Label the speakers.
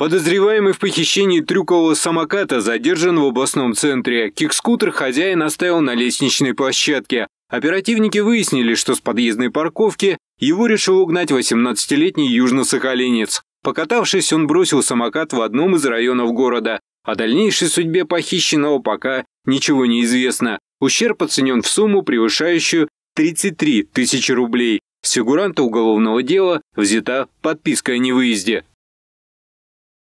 Speaker 1: Подозреваемый в похищении трюкового самоката задержан в областном центре. Кикскутер хозяин оставил на лестничной площадке. Оперативники выяснили, что с подъездной парковки его решил угнать 18-летний южно-сахалинец. Покатавшись, он бросил самокат в одном из районов города. О дальнейшей судьбе похищенного пока ничего не известно. Ущерб оценен в сумму, превышающую 33 тысячи рублей. С фигуранта уголовного дела взята подписка о невыезде.